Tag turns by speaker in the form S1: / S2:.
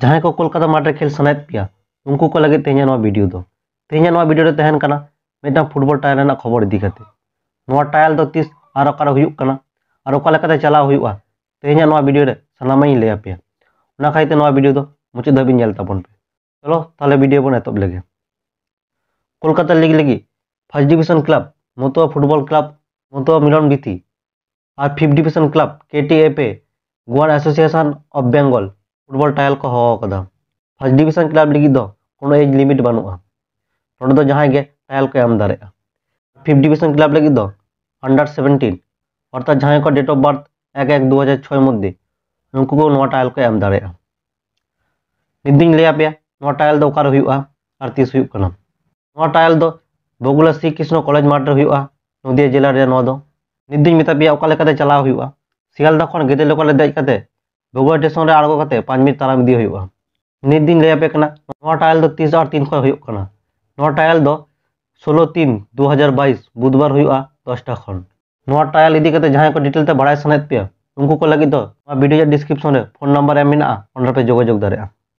S1: जहाँ को कोलकाता मार्टर खेल सनाइत पे उनको को लगे तेजे भिडियो दो तेजे भिडियो मिट्ट फुटबल टायल खबर इदीकते टायल तो तीस और अकार और चलाव तेजे भिडियो सामाई लैपे खाते भिडियो मुचाद हाबी जलताबे
S2: चलो
S1: तेरे भिडियो बन एत तो लगे कोलकाता लीग लगी फार्ष्ट डिविशन क्लाब मतुआ फुटबल क्लाब मतुआ मिलन बीती और फिफ्थ डिविशन क्लाब के टी एफ ए गोवान association of Bengal football trial को हवाकदा फार्स डिविसन क्लाब लगी एज लिमिट बनू के ट्रायल को फिफ्थ डिविसन क्लाब लगी अंडार सेवेंटीन अर्थात जहाँ का डेट ऑफ बार्थ एक एक दो हज़ार छः मध्य उनको ट्रायल को एम निदी लैपे ट्रायल और तीस ट्रायल बगुला श्रीकृष्ण कलेज माठ रही नदिया जिला निदी मेतापे चलाव सियालदा खन गेदे लोकल दजकते ᱵᱚᱜᱚᱲᱟ ᱴᱮᱥᱚᱱ ᱨᱮ ᱟᱬᱜᱚ ᱠᱟᱛᱮ 5 ᱢᱤᱱᱤᱴ ᱛᱟᱲᱟᱢ ᱤᱫᱤ ᱦᱩᱭᱩᱜᱼᱟ ᱱᱤᱛ ᱫᱤᱱ ᱞᱟᱹᱭ ᱟᱯᱮ ᱠᱟᱱᱟ ᱱᱚᱣᱟ ᱴᱨᱟᱭᱟᱞ ᱫᱚ ᱛᱤᱥ ᱟᱨ ᱛᱤᱱ ᱠᱷᱚᱱ ᱦᱩᱭᱩᱜ ᱠᱟᱱᱟ ᱱᱚᱣᱟ ᱴᱨᱟᱭᱟᱞ ᱫᱚ 16 3 2022 ᱵᱩᱫᱷᱵᱟᱨ ᱦᱩᱭᱩᱜᱼᱟ 10 ᱴᱟ ᱠᱷᱚᱱ ᱱᱚᱣᱟ ᱴᱨᱟᱭᱟल ᱤᱫᱤ ᱠᱟᱛᱮ ᱡᱟᱦᱟᱸᱭ ᱠᱚ ᱰᱤᱴᱮᱞ ᱛᱮ ᱵᱟᱲᱟᱭ ᱥᱟᱱᱟᱭᱮᱫ ᱯᱮᱭᱟ उनको को लगी तो वीडियो डिस्क्रिप्शन रे फोन नंबर एम मेना पे जोगाजोग दारे